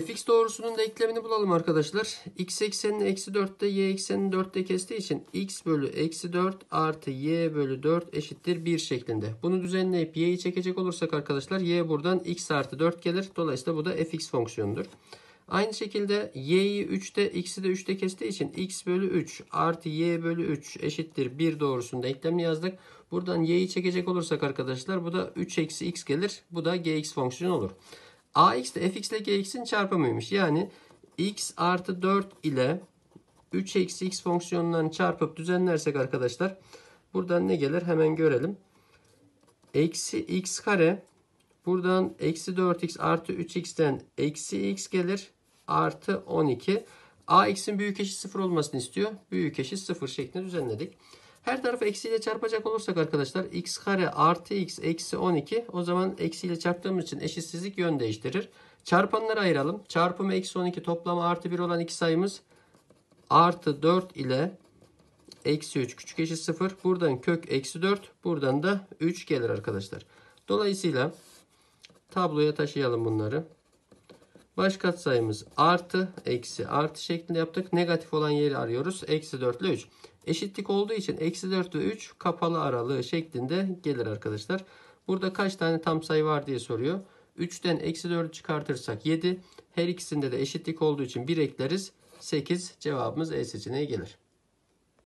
fx doğrusunun da eklemini bulalım arkadaşlar. x eksenini eksi 4'te y eksenini 4'te kestiği için x bölü eksi 4 artı y bölü 4 eşittir 1 şeklinde. Bunu düzenleyip y'yi çekecek olursak arkadaşlar y buradan x artı 4 gelir. Dolayısıyla bu da fx fonksiyonudur. Aynı şekilde y'yi 3'te x'i de 3'te kestiği için x bölü 3 artı y bölü 3 eşittir 1 doğrusunda eklemi yazdık. Buradan y'yi çekecek olursak arkadaşlar bu da 3 eksi x gelir. Bu da gx fonksiyonu olur ax de fx ile gx'in çarpımıymış. Yani x artı 4 ile 3 eksi x fonksiyonlarını çarpıp düzenlersek arkadaşlar buradan ne gelir hemen görelim. Eksi x kare buradan eksi 4x artı 3x'ten eksi x gelir artı 12. ax'in büyük eşit 0 olmasını istiyor. Büyük eşit 0 şeklinde düzenledik. Her tarafı eksiyle çarpacak olursak arkadaşlar x kare artı x eksi 12 o zaman eksiyle çarptığımız için eşitsizlik yön değiştirir. Çarpanları ayıralım. Çarpımı eksi 12 toplamı artı 1 olan iki sayımız artı 4 ile eksi 3 küçük eşit 0. Buradan kök eksi 4 buradan da 3 gelir arkadaşlar. Dolayısıyla tabloya taşıyalım bunları. Baş katsayımız artı, eksi, artı şeklinde yaptık. Negatif olan yeri arıyoruz. Eksi 4 ile 3. Eşitlik olduğu için eksi 4 ve 3 kapalı aralığı şeklinde gelir arkadaşlar. Burada kaç tane tam sayı var diye soruyor. 3'ten eksi 4'ü çıkartırsak 7. Her ikisinde de eşitlik olduğu için 1 ekleriz. 8 cevabımız E seçeneği gelir.